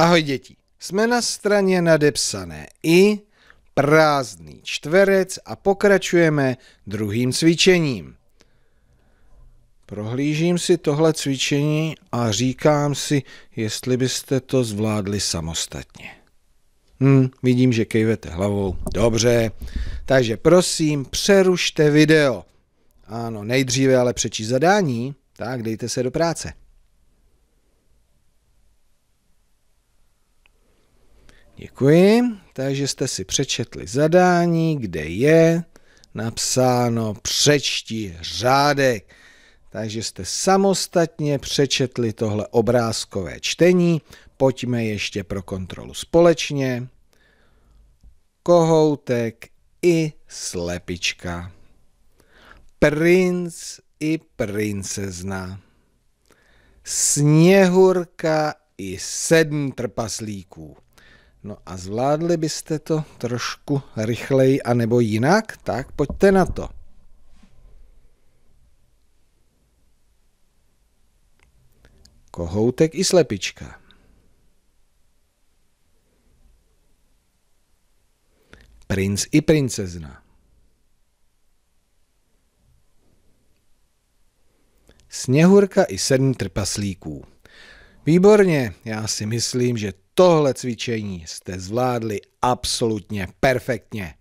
Ahoj děti. Jsme na straně nadepsané i prázdný čtverec a pokračujeme druhým cvičením. Prohlížím si tohle cvičení a říkám si, jestli byste to zvládli samostatně. Hm, vidím, že kejvete hlavou. Dobře, takže prosím, přerušte video. Ano, nejdříve ale přečíst zadání, tak dejte se do práce. Děkuji. Takže jste si přečetli zadání, kde je napsáno přečti řádek. Takže jste samostatně přečetli tohle obrázkové čtení. Pojďme ještě pro kontrolu společně. Kohoutek i slepička. Princ i princezna. Sněhurka i sedm trpaslíků. No a zvládli byste to trošku rychleji a nebo jinak? Tak pojďte na to. Kohoutek i slepička. Princ i princezna. Sněhurka i sedm trpaslíků. Výborně, já si myslím, že Tohle cvičení jste zvládli absolutně perfektně.